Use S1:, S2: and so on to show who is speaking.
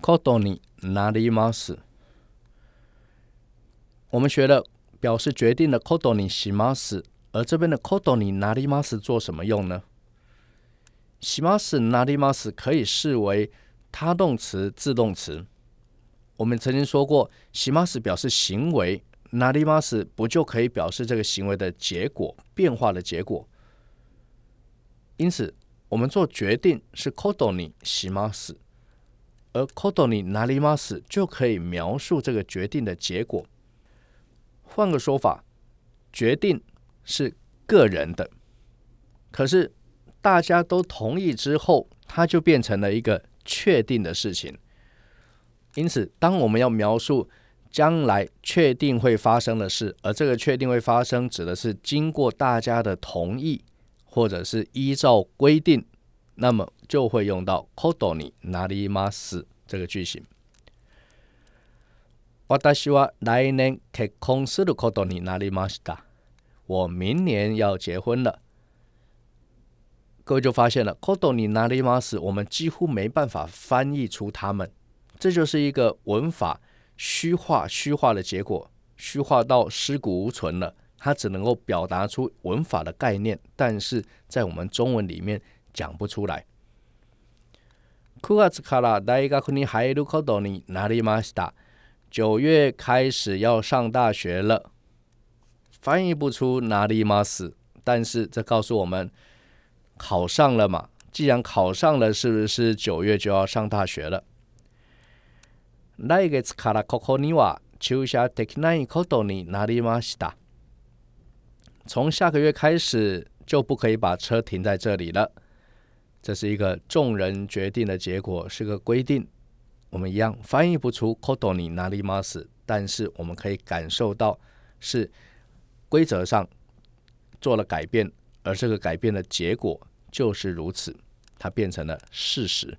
S1: codoni 哪我们学了表示决定的 codoni 而这边的 codoni 哪里做什么用呢喜马仕哪里有 m 可以视为他动词自动词我们曾经说过喜马仕表示行为哪里有 m 不就可以表示这个行为的结果变化的结果因此我们做决定是 codoni 而 codoni nalis 就可以描述这个决定的结果。换个说法，决定是个人的，可是大家都同意之后，它就变成了一个确定的事情。因此，当我们要描述将来确定会发生的事，而这个确定会发生，指的是经过大家的同意，或者是依照规定。那么就会用到 “kodoni nari mas” 这个句型。我大希望来年结婚时的 “kodoni nari mas” 大，我明年要结婚了。各位就发现了，“kodoni nari mas”，我们几乎没办法翻译出它们。这就是一个文法虚化、虚化的结果，虚化到尸骨无存了。它只能够表达出文法的概念，但是在我们中文里面。讲不出来。九月开始要上大学了，翻译不出哪里吗？死！但是这告诉我们，考上了嘛？既然考上了，是不是九月就要上大学了？从下个月开始就不可以把车停在这里了。这是一个众人决定的结果，是个规定。我们一样翻译不出 k o d o n i nari mas”，但是我们可以感受到是规则上做了改变，而这个改变的结果就是如此，它变成了事实。